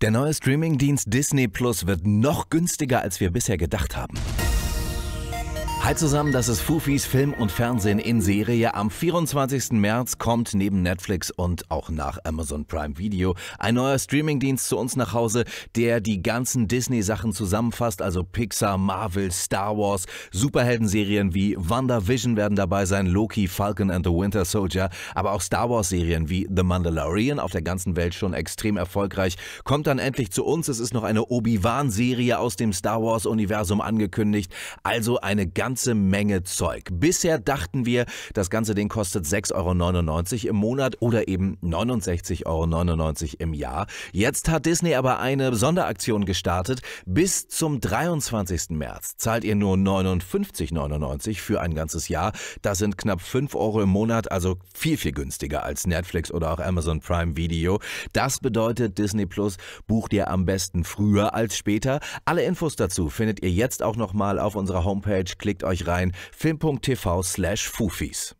Der neue Streamingdienst Disney Plus wird noch günstiger, als wir bisher gedacht haben. Hi zusammen, das ist Fufis Film und Fernsehen in Serie. Am 24. März kommt neben Netflix und auch nach Amazon Prime Video ein neuer Streamingdienst zu uns nach Hause, der die ganzen Disney-Sachen zusammenfasst, also Pixar, Marvel, Star Wars, Superhelden-Serien wie WandaVision werden dabei sein, Loki, Falcon and the Winter Soldier, aber auch Star Wars-Serien wie The Mandalorian, auf der ganzen Welt schon extrem erfolgreich, kommt dann endlich zu uns. Es ist noch eine Obi-Wan-Serie aus dem Star Wars-Universum angekündigt, also eine ganz ganze Menge Zeug. Bisher dachten wir, das ganze Ding kostet 6,99 Euro im Monat oder eben 69,99 Euro im Jahr. Jetzt hat Disney aber eine Sonderaktion gestartet. Bis zum 23. März zahlt ihr nur 59,99 Euro für ein ganzes Jahr. Das sind knapp 5 Euro im Monat, also viel, viel günstiger als Netflix oder auch Amazon Prime Video. Das bedeutet, Disney Plus bucht ihr am besten früher als später. Alle Infos dazu findet ihr jetzt auch nochmal auf unserer Homepage. Klickt klickt euch rein. Film.tv slash Fufis.